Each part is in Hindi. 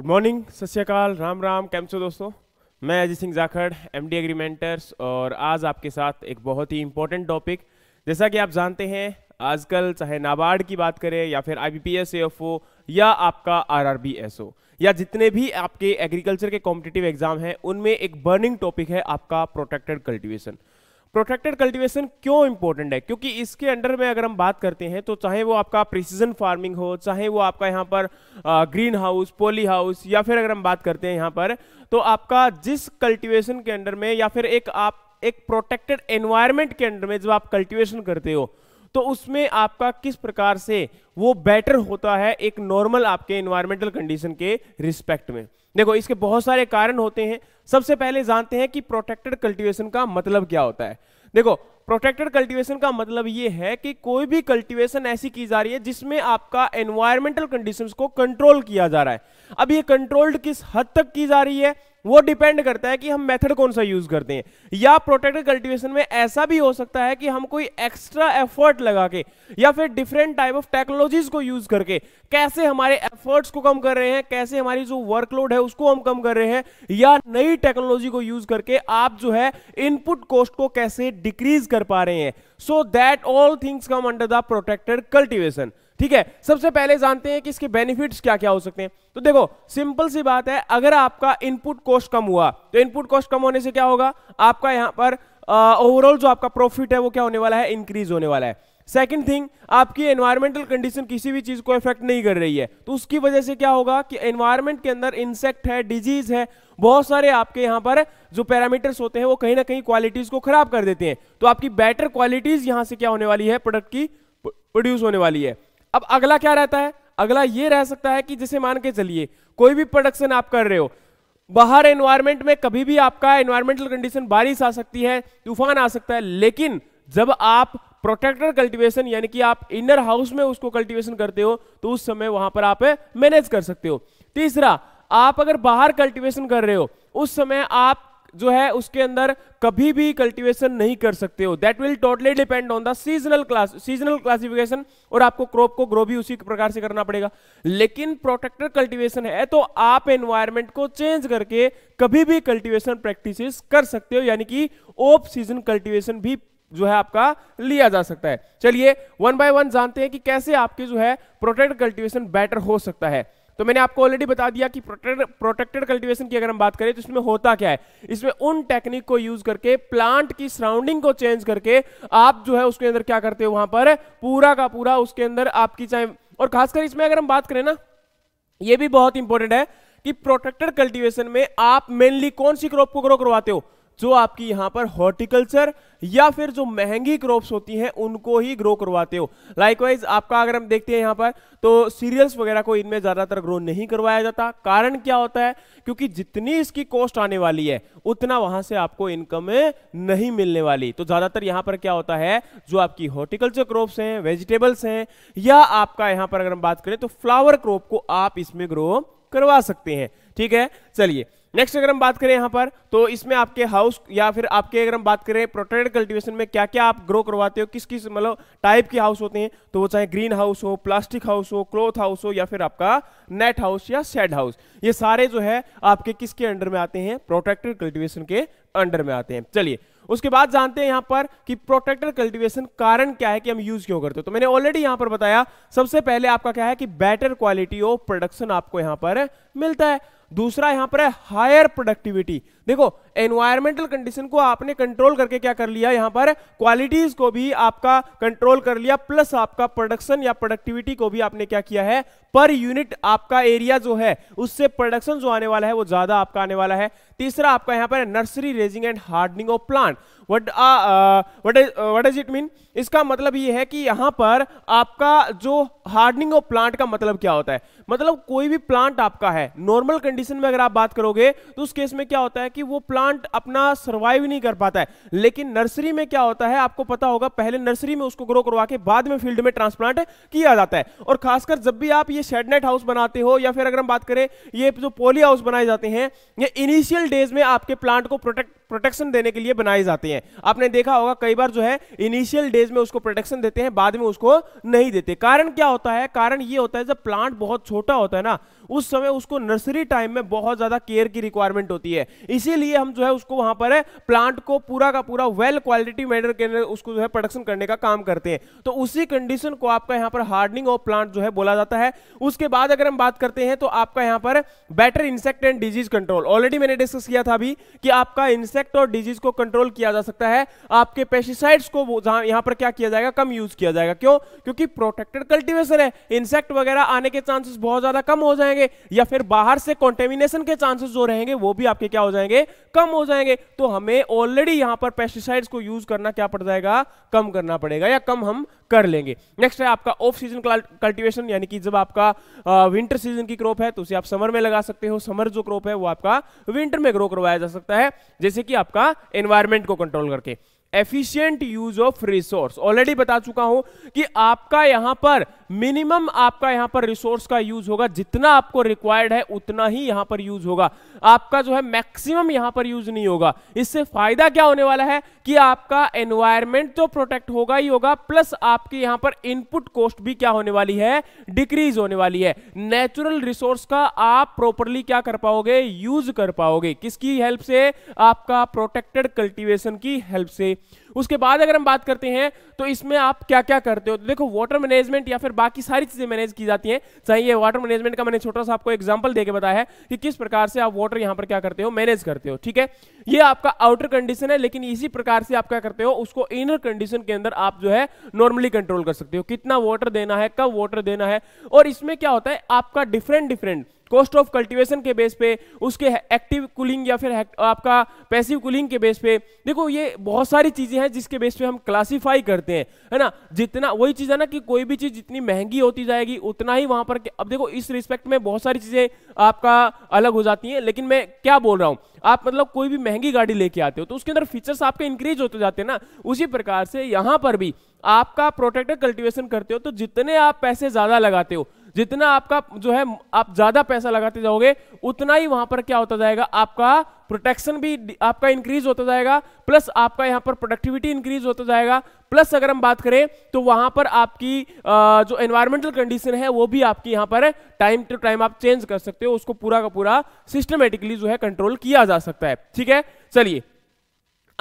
गुड मॉर्निंग सत राम राम कैम सो दोस्तों मैं अजय सिंह जाखड़ एम डी एग्रीमेंटर्स और आज आपके साथ एक बहुत ही इंपॉर्टेंट टॉपिक जैसा कि आप जानते हैं आजकल चाहे नाबार्ड की बात करें या फिर I B P S F O या आपका R R B S O या जितने भी आपके एग्रीकल्चर के कॉम्पिटेटिव एग्जाम हैं उनमें एक बर्निंग टॉपिक है आपका प्रोटेक्टेड कल्टिवेशन प्रोटेक्टेड कल्टीवेशन क्यों इंपॉर्टेंट है क्योंकि इसके अंडर में अगर हम बात करते हैं तो चाहे वो आपका प्रिसीजन फार्मिंग हो चाहे वो आपका यहाँ पर ग्रीन हाउस पोली हाउस या फिर अगर हम बात करते हैं यहाँ पर तो आपका जिस कल्टीवेशन के अंडर में या फिर एक आप एक प्रोटेक्टेड एनवायरमेंट के अंडर में जब आप कल्टिवेशन करते हो तो उसमें आपका किस प्रकार से वो बेटर होता है एक नॉर्मल आपके एनवायरमेंटल कंडीशन के रिस्पेक्ट में देखो इसके बहुत सारे कारण होते हैं सबसे पहले जानते हैं कि प्रोटेक्टेड कल्टीवेशन का मतलब क्या होता है देखो प्रोटेक्टेड कल्टीवेशन का मतलब यह है कि कोई भी कल्टीवेशन ऐसी की जा रही है जिसमें आपका एनवायरमेंटल कंडीशंस को कंट्रोल किया जा रहा है अब ये कंट्रोल्ड किस हद तक की जा रही है वो डिपेंड करता है कि हम मेथड कौन सा यूज करते हैं या प्रोटेक्टेड कल्टीवेशन में ऐसा भी हो सकता है कि हम कोई एक्स्ट्रा एफर्ट लगा के या फिर डिफरेंट टाइप ऑफ टेक्नोलॉजीज को यूज करके कैसे हमारे एफर्ट्स को कम कर रहे हैं कैसे हमारी जो वर्कलोड है उसको हम कम कर रहे हैं या नई टेक्नोलॉजी को यूज करके आप जो है इनपुट कॉस्ट को कैसे डिक्रीज कर पा रहे हैं so that all things come under the protected cultivation ठीक है सबसे पहले जानते हैं कि इसके बेनिफिट्स क्या क्या हो सकते हैं तो देखो सिंपल सी बात है अगर आपका इनपुट कॉस्ट कम हुआ तो इनपुट कॉस्ट कम होने से क्या होगा आपका यहां पर ओवरऑल uh, जो आपका प्रॉफिट है वो क्या होने वाला है इंक्रीज होने वाला है सेकंड थिंग आपकी एनवायरमेंटल कंडीशन किसी भी चीज को इफेक्ट नहीं कर रही है तो उसकी वजह से क्या होगा कि एनवायरमेंट के अंदर इंसेक्ट है डिजीज है बहुत सारे आपके यहाँ पर जो पैरामीटर्स होते हैं वो कहीं ना कहीं क्वालिटीज को खराब कर देते हैं तो आपकी बेटर क्वालिटीज यहां से क्या होने वाली है प्रोडक्ट की प्रोड्यूस होने वाली है अब अगला क्या रहता है अगला ये रह सकता है कि जिसे मान के चलिए कोई भी प्रोडक्शन आप कर रहे हो बाहर एनवायरमेंट में कभी भी आपका एनवायरमेंटल कंडीशन बारिश आ सकती है तूफान आ सकता है लेकिन जब आप प्रोटेक्टर कल्टीवेशन यानी कि आप इनर हाउस में उसको कल्टीवेशन करते हो तो उस समय वहां पर आप मैनेज कर सकते हो तीसरा आप अगर बाहर कल्टीवेशन कर रहे हो उस समय आप जो है उसके अंदर कभी भी कल्टीवेशन नहीं कर सकते हो that will totally depend on the seasonal class seasonal classification और आपको क्रॉप को ग्रो भी उसी प्रकार से करना पड़ेगा लेकिन प्रोटेक्टर कल्टीवेशन है तो आप एनवायरमेंट को चेंज करके कभी भी कल्टीवेशन प्रैक्टिस कर सकते हो यानी कि ऑफ सीजन कल्टिवेशन भी जो है आपका लिया जा सकता है चलिए वन बाय वन जानते हैं कि कैसे आपके जो है प्रोटेक्ट कल्टिवेशन बेटर हो सकता है तो मैंने आपको ऑलरेडी बता दिया कि प्रोटेक्टेड कल्टीवेशन की अगर हम बात करें तो इसमें होता क्या है इसमें उन टेक्निक को यूज करके प्लांट की सराउंडिंग को चेंज करके आप जो है उसके अंदर क्या करते हो वहां पर पूरा का पूरा उसके अंदर आपकी चाहे और खासकर इसमें अगर हम बात करें ना ये भी बहुत इंपॉर्टेंट है कि प्रोटेक्टेड कल्टीवेशन में आप मेनली कौन सी क्रॉप को ग्रो करवाते हो जो आपकी यहां पर हॉर्टिकल्चर या फिर जो महंगी क्रॉप्स होती हैं उनको ही ग्रो करवाते हो लाइकवाइज आपका अगर हम देखते हैं यहां पर तो सीरियल्स वगैरह को इनमें ज़्यादातर ग्रो नहीं करवाया जाता कारण क्या होता है क्योंकि जितनी इसकी कॉस्ट आने वाली है उतना वहां से आपको इनकम नहीं मिलने वाली तो ज़्यादातर यहां पर क्या होता है जो आपकी हॉर्टिकल्चर क्रॉप्स हैं वेजिटेबल्स हैं या आपका यहां पर अगर हम बात करें तो फ्लावर क्रॉप को आप इसमें ग्रो करवा सकते हैं ठीक है चलिए नेक्स्ट अगर हम बात करें यहाँ पर तो इसमें आपके हाउस या फिर आपके अगर हम बात करें प्रोटेक्टेड कल्टीवेशन में क्या क्या आप ग्रो करवाते हो किस किस मतलब टाइप के हाउस होते हैं तो वो चाहे ग्रीन हाउस हो प्लास्टिक हाउस हो क्लोथ हाउस हो या फिर आपका नेट हाउस या सेड हाउस ये सारे जो है आपके किसके अंडर में आते हैं प्रोटेक्टेड कल्टिवेशन के अंडर में आते हैं चलिए उसके बाद जानते हैं यहां पर कि प्रोटेक्टर कल्टीवेशन कारण क्या है कि हम यूज क्यों करते हो तो मैंने ऑलरेडी यहां पर बताया सबसे पहले आपका क्या है कि बेटर क्वालिटी ऑफ प्रोडक्शन आपको यहां पर मिलता है दूसरा यहां पर है हायर प्रोडक्टिविटी देखो एनवायरमेंटल कंडीशन को आपने कंट्रोल करके क्या कर लिया यहां पर क्वालिटीज को भी आपका कंट्रोल कर लिया प्लस आपका प्रोडक्शन या प्रोडक्टिविटी को भी आपने क्या किया है पर यूनिट आपका एरिया जो है उससे प्रोडक्शन जो आने वाला है वो ज्यादा आपका आने वाला है तीसरा आपका यहां पर nursery raising and hardening of plant what what is it mean इसका मतलब ये है कि यहां पर आपका जो हार्डनिंग ऑफ प्लांट का मतलब क्या होता है मतलब कोई भी प्लांट आपका है नॉर्मल कंडीशन में अगर आप बात करोगे तो उस केस में क्या होता है कि कि वो प्लांट अपना सर्वाइव नहीं कर पाता है लेकिन नर्सरी में क्या होता है आपको पता होगा पहले नर्सरी में उसको ग्रो करवा के बाद में फील्ड में ट्रांसप्लांट किया जाता है और खासकर जब भी आप ये शेडनेट हाउस बनाते हो या फिर अगर हम बात करें ये जो पोली हाउस बनाए जाते हैं ये इनिशियल डेज में आपके प्लांट को प्रोटेक्ट प्रोटेक्शन देने के लिए बनाए जाते हैं आपने देखा होगा कई बार जो है इनिशियल डेज में उसको प्रोटेक्शन देते हैं बाद में उसको नहीं देते कारण क्या होता है कारण ये होता है जब प्लांट बहुत छोटा होता है ना उस समय उसको नर्सरी टाइम में बहुत ज्यादा केयर की रिक्वायरमेंट होती है इसीलिए हम जो है उसको वहां पर प्लांट को पूरा का पूरा वेल क्वालिटी मैटर के अंदर उसको जो है प्रोडक्शन करने का काम करते हैं तो उसी कंडीशन को आपका यहां पर हार्डनिंग ऑफ प्लांट जो है बोला जाता है उसके बाद अगर हम बात करते हैं तो आपका यहां पर better insect and disease control already मैंने डिस्कस किया था अभी कि आपका इंसेक्ट इंसेक्ट और डिजीज को कंट्रोल किया जा सकता है आपके पेस्टिसाइड्स को यहां पर क्या किया जाएगा कम यूज किया जाएगा क्यों क्योंकि प्रोटेक्टेड कल्टिवेशन है इंसेक्ट वगैरह आने के चांसेस बहुत ज्यादा कम हो जाएंगे या फिर बाहर से कॉन्टेमिनेशन के चांसेस जो रहेंगे वो भी आपके क्या हो जाएंगे कम हो जाएंगे तो हमें ऑलरेडी यहां पर पेस्टिसाइड्स को यूज करना क्या पड़ जाएगा कम करना पड़ेगा या कम हम कर लेंगे नेक्स्ट है आपका ऑफ सीजन कल्टिवेशन यानी कि जब आपका विंटर सीजन की क्रॉप है तो उसे आप समर में लगा सकते हो समर जो क्रॉप है वो आपका विंटर में ग्रो करवाया जा सकता है जैसे कि कि आपका एनवायरमेंट को कंट्रोल करके efficient use of resource already बता चुका हूं कि आपका यहां पर मिनिमम आपका यहां पर रिसोर्स का यूज होगा जितना आपको रिक्वायर्ड है उतना ही यहां पर यूज होगा आपका जो है मैक्सिमम यहां पर यूज नहीं होगा इससे फायदा क्या होने वाला है कि आपका एनवायरमेंट तो प्रोटेक्ट होगा ही होगा प्लस आपके यहां पर इनपुट कॉस्ट भी क्या होने वाली है डिक्रीज होने वाली है नेचुरल रिसोर्स का आप प्रॉपरली क्या कर पाओगे यूज कर पाओगे किसकी हेल्प से आपका प्रोटेक्टेड कल्टिवेशन की हेल्प से उसके बाद अगर हम बात करते हैं तो इसमें आप क्या क्या करते हो तो देखो वाटर मैनेजमेंट या फिर बाकी सारी चीज़ें मैनेज की जाती हैं चाहे ये वाटर मैनेजमेंट का मैंने छोटा सा आपको एग्जाम्पल देकर बताया है कि किस प्रकार से आप वाटर यहां पर क्या करते हो मैनेज करते हो ठीक है ये आपका आउटर कंडीशन है लेकिन इसी प्रकार से आप क्या करते हो उसको इनर कंडीशन के अंदर आप जो है नॉर्मली कंट्रोल कर सकते हो कितना वाटर देना है कब वाटर देना है और इसमें क्या होता है आपका different different cost of cultivation के बेस पे उसके एक्टिव कूलिंग या फिर आपका पैसिव कूलिंग के बेस पे देखो ये बहुत सारी चीज़ें हैं जिसके बेस पे हम क्लासीफाई करते हैं है ना जितना वही चीज़ है ना कि कोई भी चीज़ जितनी महंगी होती जाएगी उतना ही वहाँ पर अब देखो इस रिस्पेक्ट में बहुत सारी चीज़ें आपका अलग हो जाती हैं लेकिन मैं क्या बोल रहा हूँ आप मतलब कोई भी महंगी गाड़ी लेके आते हो तो उसके अंदर फीचर्स आपके इंक्रीज होते जाते हैं ना उसी प्रकार से यहाँ पर भी आपका प्रोटेक्टर कल्टिवेशन करते हो तो जितने आप पैसे ज़्यादा लगाते हो जितना आपका जो है आप ज्यादा पैसा लगाते जाओगे उतना ही वहां पर क्या होता जाएगा आपका प्रोटेक्शन भी आपका इंक्रीज होता जाएगा प्लस आपका यहां पर प्रोडक्टिविटी इंक्रीज होता जाएगा प्लस अगर हम बात करें तो वहां पर आपकी जो एनवायरमेंटल कंडीशन है वो भी आपकी यहां पर टाइम टू टाइम आप चेंज कर सकते हो उसको पूरा का पूरा सिस्टमेटिकली जो है कंट्रोल किया जा सकता है ठीक है चलिए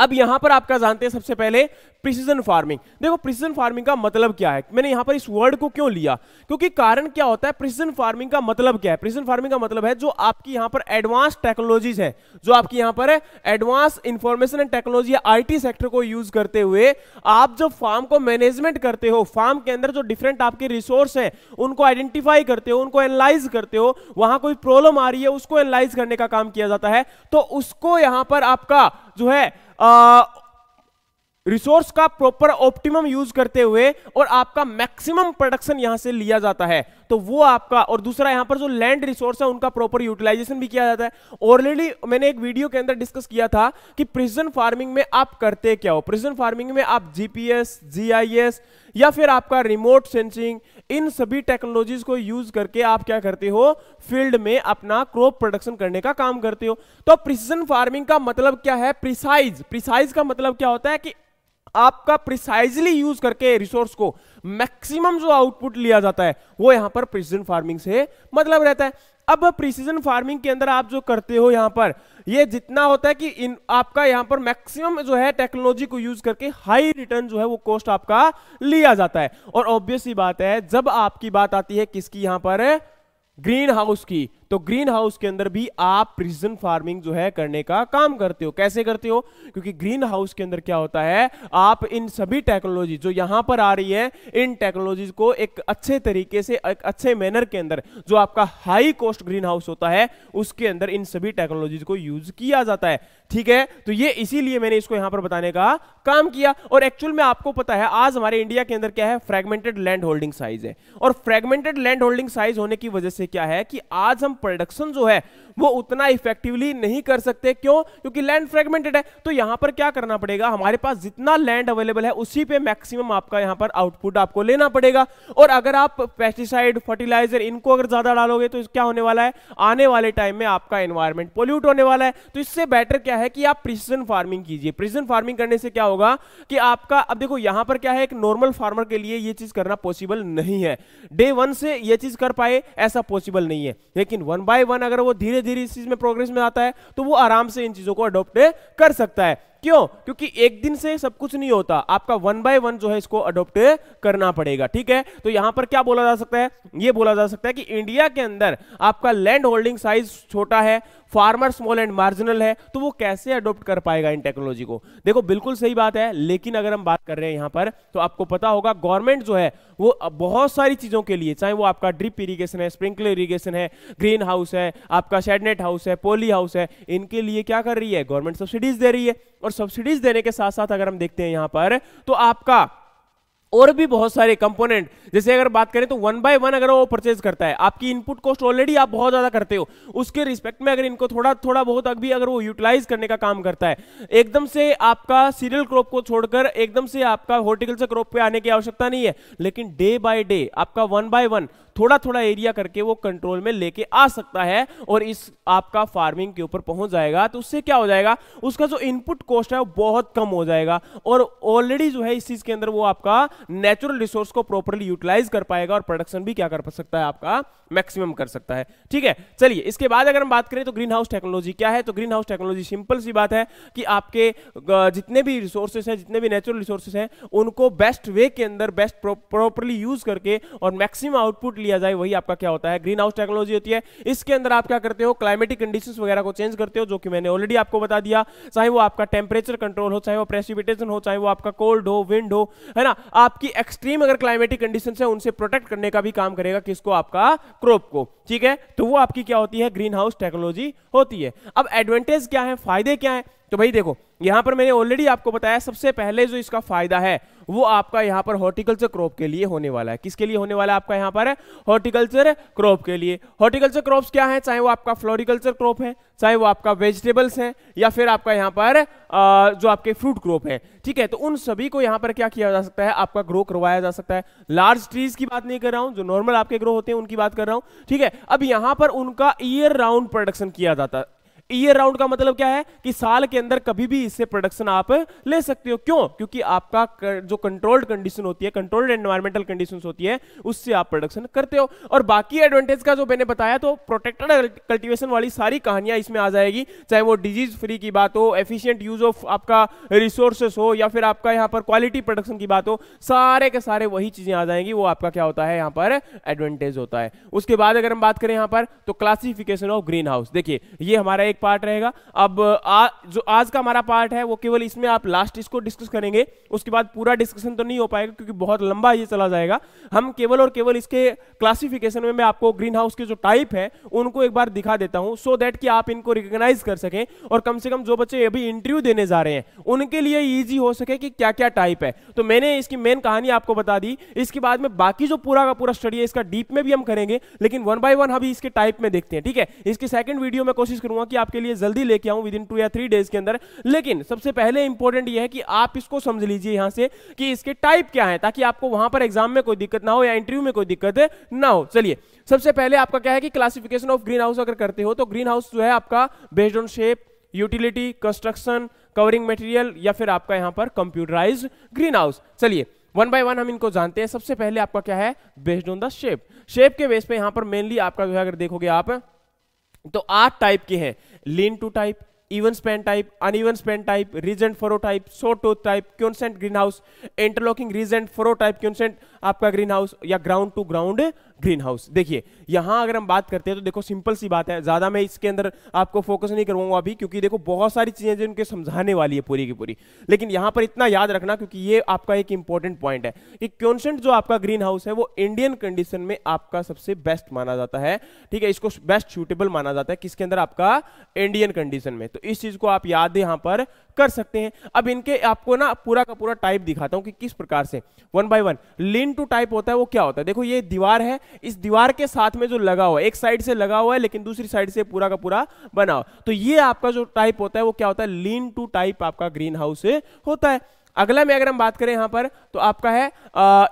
अब यहां पर आपका जानते हैं सबसे पहले प्रिसीजन फार्मिंग देखो प्रिसीजन फार्मिंग का मतलब क्या है मैंने यहां पर इस वर्ड को क्यों लिया क्योंकि कारण क्या होता है प्रिसीजन फार्मिंग का मतलब क्या है प्रिसीजन फार्मिंग का मतलब है जो आपकी यहां पर एडवांस टेक्नोलॉजीज है जो आपकी यहां पर एडवांस इंफॉर्मेशन एंड टेक्नोलॉजी या आईटी सेक्टर को यूज करते हुए आप जो फार्म को मैनेजमेंट करते हो फार्म के अंदर जो डिफरेंट आपके रिसोर्स है उनको आइडेंटिफाई करते हो उनको एनालाइज करते हो वहां कोई प्रॉब्लम आ रही है उसको एनालाइज करने का काम किया जाता है तो उसको यहां पर आपका जो है रिसोर्स का प्रॉपर ऑप्टिमम यूज करते हुए और आपका मैक्सिमम प्रोडक्शन यहां से लिया जाता है तो वो आपका और दूसरा यहां पर जो लैंड रिसोर्स है उनका प्रॉपर यूटिलाइजेशन भी किया जाता है ऑलरेडी मैंने एक वीडियो के अंदर डिस्कस किया था कि प्रिजन फार्मिंग में आप करते क्या हो प्रिजन फार्मिंग में आप जीपीएस जीआईएस या फिर आपका रिमोट सेंसिंग इन सभी टेक्नोलॉजीज को यूज करके आप क्या करते हो फील्ड में अपना क्रॉप प्रोडक्शन करने का काम करते हो तो प्रिसीजन फार्मिंग का मतलब क्या है प्रिसाइज प्रिसाइज का मतलब क्या होता है कि आपका प्रिसाइजली यूज करके रिसोर्स को मैक्सिमम जो आउटपुट लिया जाता है वो यहां पर प्रिसीजन फार्मिंग से मतलब रहता है अब प्रिसीजन फार्मिंग के अंदर आप जो करते हो यहां पर ये जितना होता है कि इन आपका यहां पर मैक्सिमम जो है टेक्नोलॉजी को यूज करके हाई रिटर्न जो है वो कॉस्ट आपका लिया जाता है और ऑब्वियस ही बात है जब आपकी बात आती है किसकी यहां पर ग्रीन हाउस की तो ग्रीन हाउस के अंदर भी आप प्रिजन फार्मिंग जो है करने का काम करते हो कैसे करते हो क्योंकि ग्रीन हाउस के अंदर क्या होता है आप इन सभी टेक्नोलॉजी जो यहां पर आ रही है इन टेक्नोलॉजी को एक अच्छे तरीके से एक अच्छे मैनर के अंदर जो आपका हाई कॉस्ट ग्रीन हाउस होता है उसके अंदर इन सभी टेक्नोलॉजी को यूज किया जाता है ठीक है तो ये इसीलिए मैंने इसको यहां पर बताने का काम किया और एक्चुअल में आपको पता है आज हमारे इंडिया के अंदर क्या है फ्रेगमेंटेड लैंड होल्डिंग साइज है और फ्रेगमेंटेड लैंड होल्डिंग साइज होने की वजह से क्या है कि आज हम प्रोडक्शन जो है वो उतना इफेक्टिवली नहीं कर सकते क्यों क्योंकि लैंड फ्रेगमेंटेड है तो यहां पर क्या करना पड़ेगा हमारे पास जितना लैंड अवेलेबल है उसी पे मैक्सिमम आपका यहां पर आउटपुट आपको लेना पड़ेगा और अगर आप पेस्टिसाइड फर्टिलाइजर इनको अगर ज्यादा डालोगे तो क्या होने वाला है आने वाले टाइम में आपका एनवायरमेंट पोल्यूट होने वाला है तो इससे बेटर क्या है कि आप प्रिसीजन फार्मिंग कीजिए प्रिसीजन फार्मिंग करने से क्या होगा कि आपका अब देखो यहां पर क्या है एक नॉर्मल फार्मर के लिए यह चीज करना पॉसिबल नहीं है डे वन से यह चीज कर पाए ऐसा पॉसिबल नहीं है लेकिन वन बाय वन अगर वो धीरे धीरे इस चीज में प्रोग्रेस में आता है तो वो आराम से इन चीजों को अडोप्ट कर सकता है क्यों क्योंकि एक दिन से सब कुछ नहीं होता आपका वन बाय वन जो है इसको अडोप्ट करना पड़ेगा ठीक है तो यहां पर क्या बोला जा सकता है ये बोला जा सकता है कि इंडिया के अंदर आपका लैंड होल्डिंग साइज छोटा है फार्मर स्मॉल एंड मार्जिनल है तो वो कैसे अडोप्ट कर पाएगा इन टेक्नोलॉजी को देखो बिल्कुल सही बात है लेकिन अगर हम बात कर रहे हैं यहाँ पर तो आपको पता होगा गवर्नमेंट जो है वो बहुत सारी चीज़ों के लिए चाहे वो आपका ड्रिप इरीगेशन है स्प्रिंकलर इरीगेशन है ग्रीन हाउस है आपका शेडनेट हाउस है पोली हाउस है इनके लिए क्या कर रही है गवर्नमेंट सब्सिडीज दे रही है और सब्सिडीज देने के साथ साथ अगर हम देखते हैं यहाँ पर तो आपका और भी बहुत सारे कंपोनेंट जैसे अगर बात करें तो वन बाय वन अगर वो परचेज करता है आपकी इनपुट कॉस्ट ऑलरेडी आप बहुत ज़्यादा करते हो उसके रिस्पेक्ट में अगर इनको थोड़ा थोड़ा बहुत अभी अगर वो यूटिलाइज करने का काम करता है एकदम से आपका सीरियल क्रॉप को छोड़कर एकदम से आपका हॉर्टिकल्चर क्रॉप पे आने की आवश्यकता नहीं है लेकिन डे बाय डे आपका वन बाय वन थोड़ा थोड़ा एरिया करके वो कंट्रोल में लेके आ सकता है और इस आपका फार्मिंग के ऊपर पहुंच जाएगा तो उससे क्या हो जाएगा उसका जो इनपुट कॉस्ट है वो बहुत कम हो जाएगा और ऑलरेडी जो है इस चीज के अंदर वो आपका नेचुरल रिसोर्स को प्रॉपरली यूटिलाइज कर पाएगा और प्रोडक्शन भी क्या कर सकता है आपका मैक्सिमम कर सकता है ठीक है चलिए इसके बाद अगर हम बात करें तो ग्रीन हाउस टेक्नोलॉजी क्या है तो ग्रीन हाउस टेक्नोलॉजी सिंपल सी बात है कि आपके जितने भी रिसोर्सेस हैं जितने भी नेचुरल रिसोर्सेस हैं उनको बेस्ट वे के अंदर बेस्ट प्रॉपरली यूज करके और मैक्सिमम आउटपुट लिया जाए वही आपका क्या होता है ग्रीन हाउस टेक्नोलॉजी होती है इसके अंदर आप क्या करते हो क्लाइमेटिक कंडीशन वगैरह को चेंज करते हो जो कि मैंने ऑलरेडी आपको बता दिया चाहे वो आपका टेम्परेचर कंट्रोल हो चाहे वो प्रेसिपिटेशन हो चाहे वो आपका कोल्ड हो विंड हो है ना आपकी एक्सट्रीम अगर क्लाइमेटिक कंडीशन है उनसे प्रोटेक्ट करने का भी काम करेगा किसको आपका क्रोप को ठीक है तो वो आपकी क्या होती है ग्रीन हाउस टेक्नोलॉजी होती है अब एडवांटेज क्या है फायदे क्या है तो भाई देखो यहां पर मैंने ऑलरेडी आपको बताया सबसे पहले जो इसका फायदा है वो आपका यहां पर हॉर्टिकल्चर क्रॉप के लिए होने वाला है किसके लिए होने वाला है आपका यहां पर हॉर्टिकल्चर क्रॉप के लिए हॉर्टिकल्चर क्रॉप्स क्या है चाहे वो आपका फ्लोरिकल्चर क्रॉप है चाहे वो आपका वेजिटेबल्स है या फिर आपका यहां पर जो आपके फ्रूट क्रॉप है ठीक है तो उन सभी को यहां पर क्या किया जा सकता है आपका ग्रो करवाया जा सकता है लार्ज ट्रीज की बात नहीं कर रहा हूं जो नॉर्मल आपके ग्रो होते हैं उनकी बात कर रहा हूं ठीक है अब यहां पर उनका ईयर राउंड प्रोडक्शन किया जाता है ईयर राउंड का मतलब क्या है कि साल के अंदर कभी भी इससे प्रोडक्शन आप ले सकते हो क्यों क्योंकि आपका जो कंट्रोल्ड कंडीशन होती है कंट्रोल्ड एनवायरमेंटल कंडीशंस होती है उससे आप प्रोडक्शन करते हो और बाकी एडवांटेज का जो मैंने बताया तो प्रोटेक्टेड कल्टीवेशन वाली सारी कहानियां इसमें आ जाएगी चाहे वो डिजीज फ्री की बात हो एफिशियंट यूज ऑफ आपका रिसोर्सेस हो या फिर आपका यहाँ पर क्वालिटी प्रोडक्शन की बात हो सारे के सारे वही चीजें आ जाएंगी वो आपका क्या होता है यहाँ पर एडवांटेज होता है उसके बाद अगर हम बात करें यहाँ पर तो क्लासिफिकेशन ऑफ ग्रीन हाउस देखिए ये हमारा एक एक पार्ट रहेगा अब आ, जो आज का हमारा पार्ट है वो केवल इसमें आप लास्ट इसको डिस्कस करेंगे उसके बाद पूरा डिस्कशन तो नहीं हो पाएगा क्योंकि बहुत लंबा ये चला जाएगा हम केवल और केवल इसके क्लासिफिकेशन में मैं आपको ग्रीन हाउस के जो टाइप है उनको एक बार दिखा देता हूं सो so दैट कि आप इनको रिकोगनाइज कर सकें और कम से कम जो बच्चे अभी इंटरव्यू देने जा रहे हैं उनके लिए ईजी हो सके कि क्या क्या टाइप है तो मैंने इसकी मेन कहानी आपको बता दी इसके बाद में बाकी जो पूरा का पूरा स्टडी है इसका डीप में भी हम करेंगे लेकिन वन बाय वन अभी इसके टाइप में देखते हैं ठीक है इसके सेकंड वीडियो में कोशिश करूंगा कि आप आपके लिए जल्दी लेके आऊं विद इन टू या थ्री डेज के अंदर लेकिन सबसे पहले इंपॉर्टेंट यह है कि आप इसको समझ लीजिए यहां से कि इसके टाइप क्या है ताकि आपको वहां पर एग्जाम में कोई दिक्कत ना हो या इंटरव्यू में कोई दिक्कत ना हो चलिए सबसे पहले आपका क्या है कि क्लासिफिकेशन ऑफ ग्रीन हाउस अगर करते हो तो ग्रीन हाउस जो है आपका based on shape utility construction covering material या फिर आपका यहां पर कंप्यूटराइज ग्रीन हाउस चलिए वन बाय वन हम इनको जानते हैं सबसे पहले आपका क्या है based on the shape shape के बेस पे यहां पर मेनली आपका जो है अगर देखोगे आप तो आठ टाइप के हैं lean to type even span type uneven span type ridge and furrow type saw tooth type quonset green house interlocking ridge and furrow type quonset आपका ग्रीन हाउस या ground to ground green house देखिए यहां अगर हम बात करते हैं तो देखो सिंपल सी बात है ज्यादा मैं इसके अंदर आपको फोकस नहीं करवाऊंगा अभी क्योंकि देखो बहुत सारी चीजें उनके समझाने वाली है पूरी की पूरी लेकिन यहां पर इतना याद रखना क्योंकि ये आपका एक इंपॉर्टेंट पॉइंट है कि क्योंसेंट जो आपका ग्रीन हाउस है वो इंडियन कंडीशन में आपका सबसे बेस्ट माना जाता है ठीक है इसको बेस्ट सूटेबल माना जाता है किसके अंदर आपका इंडियन कंडीशन में तो इस चीज को आप याद यहां पर कर सकते हैं अब इनके आपको ना पूरा का पूरा टाइप दिखाता हूं कि किस प्रकार से one by one lean to type होता है वो क्या होता है देखो ये दीवार है इस दीवार के साथ में जो लगा हुआ है एक साइड से लगा हुआ है लेकिन दूसरी साइड से पूरा का पूरा बना हुआ तो ये आपका जो टाइप होता है वो क्या होता है लीन टू टाइप आपका ग्रीन हाउस होता है अगला में अगर हम बात करें यहां पर तो आपका है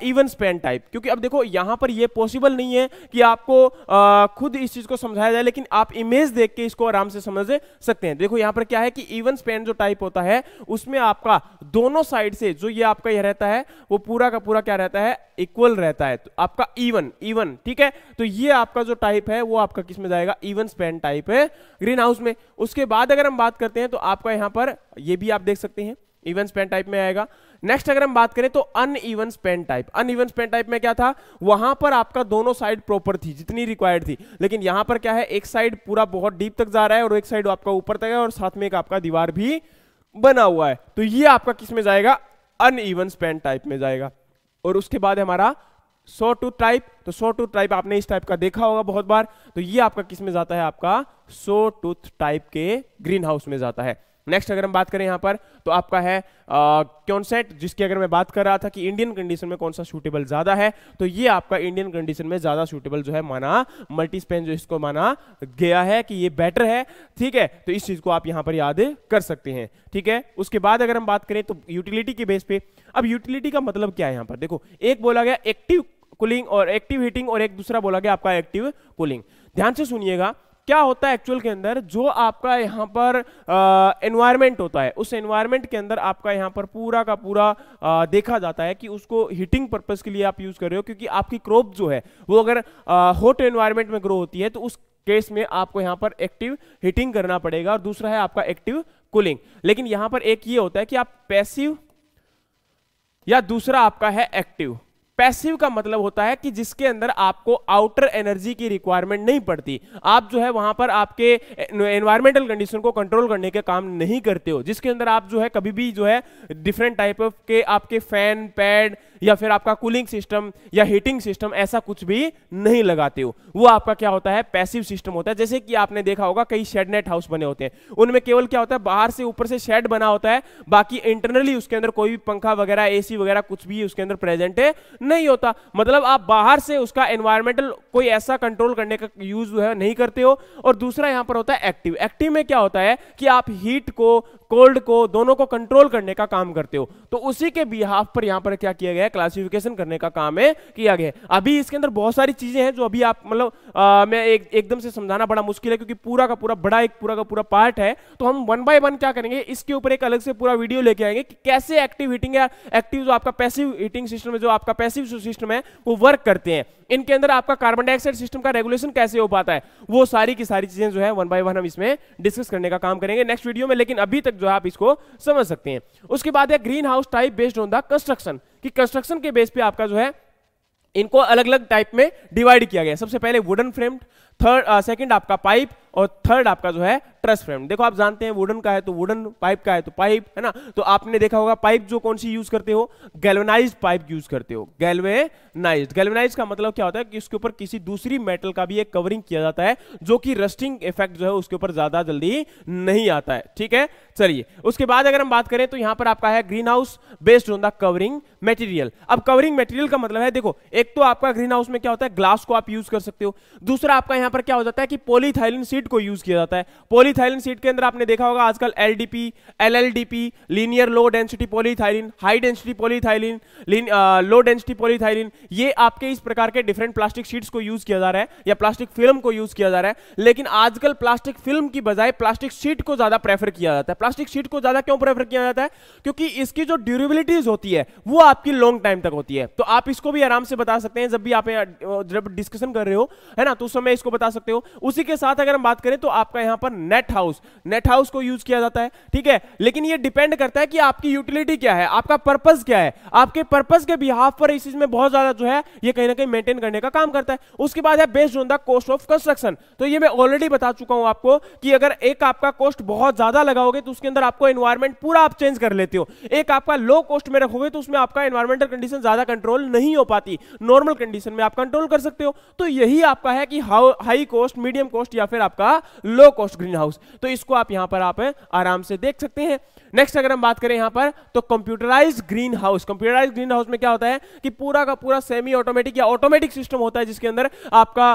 इवन स्पेन टाइप क्योंकि अब देखो यहां पर यह पॉसिबल नहीं है कि आपको आ, खुद इस चीज़ को समझाया जाए लेकिन आप इमेज देख के इसको आराम से समझ सकते हैं देखो यहां पर क्या है कि इवन स्पेन जो टाइप होता है उसमें आपका दोनों साइड से जो ये आपका यह रहता है वो पूरा का पूरा क्या रहता है इक्वल रहता है तो आपका इवन इवन ठीक है तो ये आपका जो टाइप है वो आपका किस में जाएगा इवन स्पेन टाइप है ग्रीन हाउस में उसके बाद अगर हम बात करते हैं तो आपका यहां पर ये भी आप देख सकते हैं इवन स्पेन टाइप में आएगा नेक्स्ट अगर हम बात करें तो uneven span type uneven span type में क्या था वहां पर आपका दोनों साइड प्रॉपर थी जितनी रिक्वायर्ड थी लेकिन यहां पर क्या है एक साइड पूरा बहुत डीप तक जा रहा है और एक साइड आपका ऊपर तक है और साथ में एक आपका दीवार भी बना हुआ है तो ये आपका किस में जाएगा अन इवन स्पेन टाइप में जाएगा और उसके बाद हमारा सो टू टाइप तो सो टूथ टाइप आपने इस टाइप का देखा होगा बहुत बार तो ये आपका किस में जाता है आपका सो टूथ टाइप के ग्रीन हाउस में जाता है नेक्स्ट अगर हम बात करें यहाँ पर तो आपका है क्योंसेट जिसकी अगर मैं बात कर रहा था कि इंडियन कंडीशन में कौन सा सूटेबल ज्यादा है तो ये आपका इंडियन कंडीशन में ज्यादा सूटेबल जो है माना मल्टी स्पेन जो इसको माना गया है कि ये बेटर है ठीक है तो इस चीज को आप यहाँ पर याद कर सकते हैं ठीक है उसके बाद अगर हम बात करें तो यूटिलिटी के बेस पे अब यूटिलिटी का मतलब क्या है यहाँ पर देखो एक बोला गया एक्टिव कूलिंग और एक्टिव हीटिंग और एक दूसरा बोला गया आपका एक्टिव कूलिंग ध्यान से सुनिएगा क्या होता है एक्चुअल के अंदर जो आपका यहां पर एनवायरमेंट होता है उस एनवायरमेंट के अंदर आपका यहां पर पूरा का पूरा आ, देखा जाता है कि उसको हीटिंग पर्पज के लिए आप यूज कर रहे हो क्योंकि आपकी क्रॉप जो है वो अगर हॉट एनवायरमेंट में ग्रो होती है तो उस केस में आपको यहां पर एक्टिव हीटिंग करना पड़ेगा और दूसरा है आपका एक्टिव कूलिंग लेकिन यहां पर एक ये होता है कि आप पैसिव या दूसरा आपका है एक्टिव पैसिव का मतलब होता है कि जिसके अंदर आपको आउटर एनर्जी की रिक्वायरमेंट नहीं पड़ती आप जो है वहां पर आपके एनवायरमेंटल कंडीशन को कंट्रोल करने के काम नहीं करते हो जिसके अंदर आप जो है कभी भी जो है डिफरेंट टाइप ऑफ के आपके फैन पैड या फिर आपका कूलिंग सिस्टम या हीटिंग सिस्टम ऐसा कुछ भी नहीं लगाते हो वो आपका क्या होता है पैसिव सिस्टम होता है जैसे कि आपने देखा होगा कई शेड नेट हाउस बने होते हैं उनमें केवल क्या होता है बाहर से ऊपर से शेड बना होता है बाकी इंटरनली उसके अंदर कोई भी पंखा वगैरह ए वगैरह कुछ भी उसके अंदर प्रेजेंट नहीं होता मतलब आप बाहर से उसका एनवायरमेंटल कोई ऐसा कंट्रोल करने का यूज है नहीं करते हो और दूसरा यहां पर होता है एक्टिव एक्टिव में क्या होता है कि आप हीट को कोल्ड को दोनों को कंट्रोल करने का काम करते हो तो उसी के बिहाफ पर यहां पर क्या किया गया है क्लासिफिकेशन करने का काम है किया गया अभी इसके अंदर बहुत सारी चीजें हैं जो अभी आप मतलब मैं एक एकदम से समझाना बड़ा मुश्किल है क्योंकि पूरा का पूरा बड़ा एक पूरा का पूरा पार्ट है तो हम वन बाय वन क्या करेंगे इसके ऊपर एक अलग से पूरा वीडियो लेके आएंगे कि कैसे एक्टिव हीटिंग या एक्टिव जो आपका पैसिव हीटिंग सिस्टम है जो आपका पैसिव सिस्टम है वो वर्क करते हैं इनके अंदर आपका कार्बन डाइऑक्साइड सिस्टम का रेगुलेशन कैसे हो पाता है वो सारी की सारी चीजें जो है वन बाय वन हम इसमें डिस्कस करने का काम करेंगे नेक्स्ट वीडियो में लेकिन अभी तक जो है आप इसको समझ सकते हैं उसके बाद है green house type based on the construction कि कंस्ट्रक्शन के बेस पे आपका जो है इनको अलग अलग टाइप में डिवाइड किया गया सबसे पहले wooden framed third second uh, आपका पाइप और थर्ड आपका जो है ट्रस फ्रेम देखो आप जानते हैं वुडन का है तो वुडन पाइप का है तो पाइप है ना तो आपने देखा होगा पाइप जो कौन सी यूज करते हो गैल्वेनाइज पाइप यूज करते हो गैल्वेनाइज गैल्वेनाइज का मतलब क्या होता है कि उसके ऊपर किसी दूसरी मेटल का भी एक कवरिंग किया जाता है जो कि रस्टिंग इफेक्ट जो है उसके ऊपर ज्यादा जल्दी नहीं आता है ठीक है चलिए उसके बाद अगर हम बात करें तो यहां पर आपका है green house based on the covering material अब कवरिंग मेटीरियल का मतलब है देखो एक तो आपका ग्रीन हाउस में क्या होता है ग्लास को आप यूज कर सकते हो दूसरा आपका यहां यहां पर क्या हो जाता है कि पोलीथाइलिन सीट को यूज किया जाता है पोलीथाइलिन सीट के अंदर आपने देखा होगा आजकल L LLDP linear low density polyethylene high density polyethylene low density polyethylene ये आपके इस प्रकार के डिफरेंट प्लास्टिक सीट्स को यूज किया जा रहा है या प्लास्टिक फिल्म को यूज किया जा रहा है लेकिन आजकल प्लास्टिक फिल्म की बजाय प्लास्टिक सीट को ज्यादा प्रेफर किया जाता है प्लास्टिक सीट को ज्यादा क्यों प्रेफर किया जाता है क्योंकि इसकी जो ड्यूरेबिलिटीज होती है वो आपकी लॉन्ग टाइम तक होती है तो आप इसको भी आराम से बता सकते हैं जब भी आप जब डिस्कशन कर रहे हो है ना तो उस समय इसको बता सकते हो उसी के साथ अगर हम बात करें तो आपका यहां पर नेट हाउस नेट हाउस को यूज किया जाता है ठीक है लेकिन ये डिपेंड करता है कि आपकी यूटिलिटी क्या है आपका पर्पज क्या है आपके पर्पज के बिहाफ पर इस चीज में बहुत ज्यादा जो है ये कहीं ना कहीं मेंटेन करने का काम करता है उसके बाद है based on the cost of construction तो ये मैं ऑलरेडी बता चुका हूं आपको कि अगर एक आपका कॉस्ट बहुत ज्यादा लगाओगे तो उसके अंदर आपको एनवायरमेंट पूरा आप चेंज कर लेते हो एक आपका लो कॉस्ट में रखोगे तो उसमें आपका एनवायरमेंटल कंडीशन ज्यादा कंट्रोल नहीं हो पाती नॉर्मल कंडीशन में आप कंट्रोल कर सकते हो तो यही आपका है कि हाई कॉस्ट मीडियम कॉस्ट या फिर आपका लो कॉस्ट ग्रीन हाउस तो इसको आप यहां पर आप आराम से देख सकते हैं नेक्स्ट अगर हम बात करें यहां पर तो computerize green house computerize green house में क्या होता है कि पूरा का पूरा सेमी ऑटोमेटिक या ऑटोमेटिक सिस्टम होता है जिसके अंदर आपका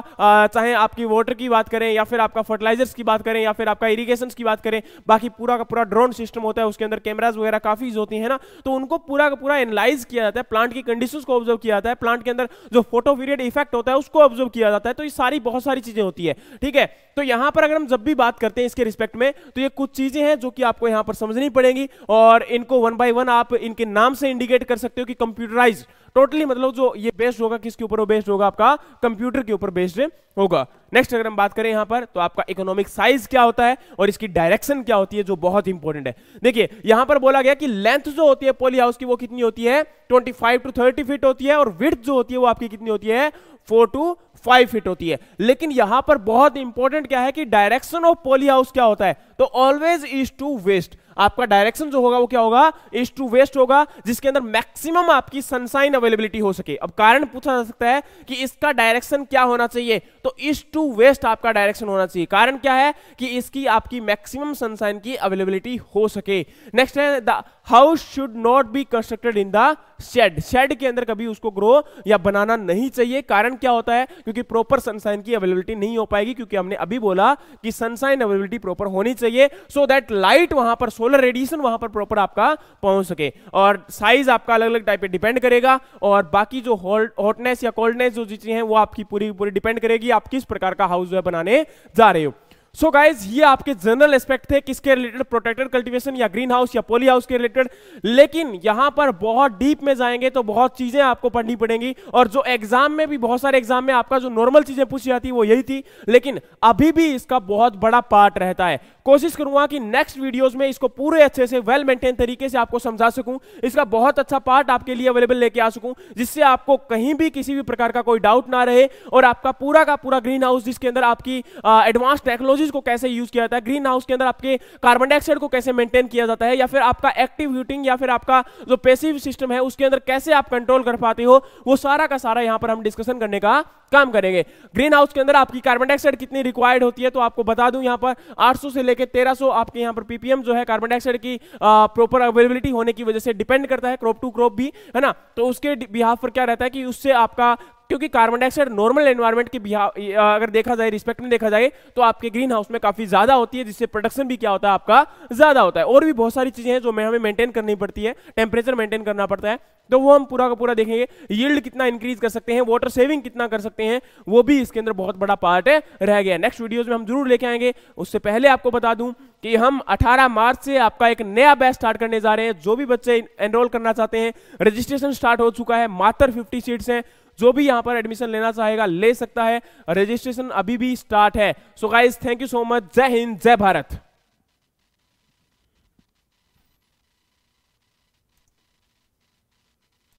चाहे आपकी वाटर की बात करें या फिर आपका फर्टिलाइजर्स की बात करें या फिर आपका इरीगेशन की बात करें बाकी पूरा का पूरा ड्रोन सिस्टम होता है उसके अंदर कैमराज वगैरह काफी होती है ना तो उनको पूरा का पूरा एनालाइज किया जाता है प्लांट की कंडीशन को ऑब्जर्व किया जाता है प्लांट के अंदर जो फोटो पीरियड इफेक्ट होता है उसको ऑब्जर्व किया जाता है तो ये सारी बहुत सारी सारी चीजें होती है ठीक है तो यहां पर अगर हम जब भी बात करते हैं इसके रिस्पेक्ट में तो ये कुछ चीजें हैं जो कि आपको यहां पर समझनी पड़ेंगी और इनको वन बाय वन आप इनके नाम से इंडिकेट कर सकते हो कि कंप्यूटराइज टोटली मतलब जो ये बेस्ड होगा किसके ऊपर बेस्ड होगा आपका कंप्यूटर के ऊपर बेस्ड होगा नेक्स्ट अगर हम बात करें यहां पर तो आपका इकोनॉमिक साइज क्या होता है और इसकी डायरेक्शन क्या होती है जो बहुत इंपॉर्टेंट है देखिए यहां पर बोला गया कि लेंथ जो होती है पोली हाउस की वो कितनी होती है 25 टू 30 फीट होती है और विथ जो होती है वो आपकी कितनी होती है 4 टू फाइव फीट होती है लेकिन यहां पर बहुत इंपॉर्टेंट क्या है कि डायरेक्शन ऑफ पोली हाउस क्या होता है तो ऑलवेज इज टू वेस्ट आपका डायरेक्शन जो होगा वो क्या होगा ईस्ट टू वेस्ट होगा जिसके अंदर मैक्सिमम आपकी सनसाइन अवेलेबिलिटी हो सके अब कारण पूछा जा सकता है कि इसका डायरेक्शन क्या होना चाहिए तो ईस्ट टू वेस्ट आपका डायरेक्शन होना चाहिए कारण क्या है कि इसकी आपकी मैक्सिमम सनसाइन की अवेलेबिलिटी हो सके नेक्स्ट है the house should not be constructed in the shade shade के अंदर कभी उसको ग्रो या बनाना नहीं चाहिए कारण क्या होता है क्योंकि प्रॉपर सनसाइन की अवेलेबिलिटी नहीं हो पाएगी क्योंकि हमने अभी बोला कि सनसाइन अवेलेबिलिटी प्रॉपर होनी चाहिए सो दैट लाइट वहां पर सोलर रेडिएशन वहां पर प्रॉपर आपका पहुंच सके और साइज आपका अलग अलग टाइप पे डिपेंड करेगा और बाकी जो हॉटनेस या कोल्डनेस जो चीजें हैं वो आपकी पूरी पूरी डिपेंड करेगी आप किस प्रकार का हाउस जो बनाने जा रहे हो सो so गाइज ये आपके जनरल एस्पेक्ट थे किसके रिलेटेड प्रोटेक्टेड कल्टीवेशन या ग्रीन हाउस या पोली हाउस के रिलेटेड लेकिन यहां पर बहुत डीप में जाएंगे तो बहुत चीजें आपको पढ़नी पड़ेंगी और जो एग्जाम में भी बहुत सारे एग्जाम में आपका जो नॉर्मल चीजें पूछी जाती वो यही थी लेकिन अभी भी इसका बहुत बड़ा पार्ट रहता है कोशिश करूंगा कि नेक्स्ट वीडियोस में इसको पूरे अच्छे से वेल मेंटेन तरीके से आपको समझा सकूं इसका बहुत अच्छा पार्ट आपके लिए अवेलेबल लेके आ सकूं जिससे आपको कहीं भी किसी भी प्रकार का कोई डाउट ना रहे और आपका पूरा का पूरा ग्रीन हाउस जिसके अंदर आपकी एडवांस टेक्नोलॉजीज को कैसे यूज किया जाता है ग्रीन हाउस के अंदर आपके कार्बन डाइऑक्साइड को कैसे मेंटेन किया जाता है या फिर आपका एक्टिव हीटिंग या फिर आपका जो पेसिव सिस्टम है उसके अंदर कैसे आप कंट्रोल कर पाते हो वो सारा का सारा यहां पर हम डिस्कशन करने का काम करेंगे ग्रीन हाउस के अंदर आपकी कार्बन डाइऑक्साइड कितनी रिक्वायर्ड होती है तो आपको बता दूं यहां पर 800 से देखें सौ आपके यहाँ पर पीपीएम जो है कार्बन डाइऑक्साइड की प्रॉपर अवेलेबिलिटी होने की वजह से डिपेंड करता है क्रॉप टू क्रॉप भी है ना तो उसके बिहाफ पर क्या रहता है कि उससे आपका क्योंकि कार्बन डाइऑक्साइड नॉर्मल एनवायरमेंट के अगर देखा जाए रिस्पेक्ट में देखा जाए तो आपके ग्रीन हाउस में काफी ज्यादा होती है जिससे प्रोडक्शन भी क्या होता है आपका ज्यादा होता है और भी बहुत सारी चीजें हैं जो हमें मेंटेन करनी पड़ती है टेम्परेचर मेंटेन करना पड़ता है तो वो हम पूरा का पूरा देखेंगे यील्ड कितना इंक्रीज कर सकते हैं वाटर सेविंग कितना कर सकते हैं वो भी इसके अंदर बहुत बड़ा पार्ट है रह गया नेक्स्ट वीडियोज में हम जरूर लेके आएंगे उससे पहले आपको बता दूं कि हम 18 मार्च से आपका एक नया बैच स्टार्ट करने जा रहे हैं जो भी बच्चे एनरोल करना चाहते हैं रजिस्ट्रेशन स्टार्ट हो चुका है मात्र 50 सीट्स हैं जो भी यहां पर एडमिशन लेना चाहेगा ले सकता है रजिस्ट्रेशन अभी भी स्टार्ट है so guys thank you so much जय हिंद जय भारत